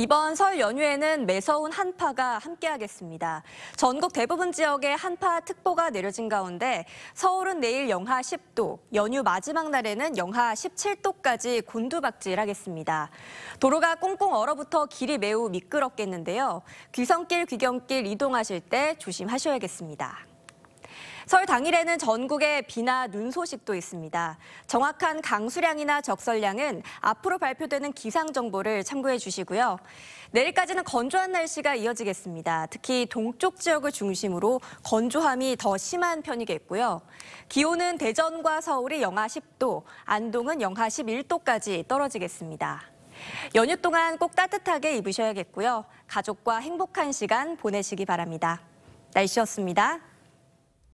이번 설 연휴에는 매서운 한파가 함께하겠습니다. 전국 대부분 지역에 한파특보가 내려진 가운데 서울은 내일 영하 10도, 연휴 마지막 날에는 영하 17도까지 곤두박질하겠습니다. 도로가 꽁꽁 얼어붙어 길이 매우 미끄럽겠는데요. 귀성길, 귀경길 이동하실 때 조심하셔야겠습니다. 설 당일에는 전국에 비나 눈 소식도 있습니다. 정확한 강수량이나 적설량은 앞으로 발표되는 기상 정보를 참고해 주시고요. 내일까지는 건조한 날씨가 이어지겠습니다. 특히 동쪽 지역을 중심으로 건조함이 더 심한 편이겠고요. 기온은 대전과 서울이 영하 10도, 안동은 영하 11도까지 떨어지겠습니다. 연휴 동안 꼭 따뜻하게 입으셔야겠고요. 가족과 행복한 시간 보내시기 바랍니다. 날씨였습니다.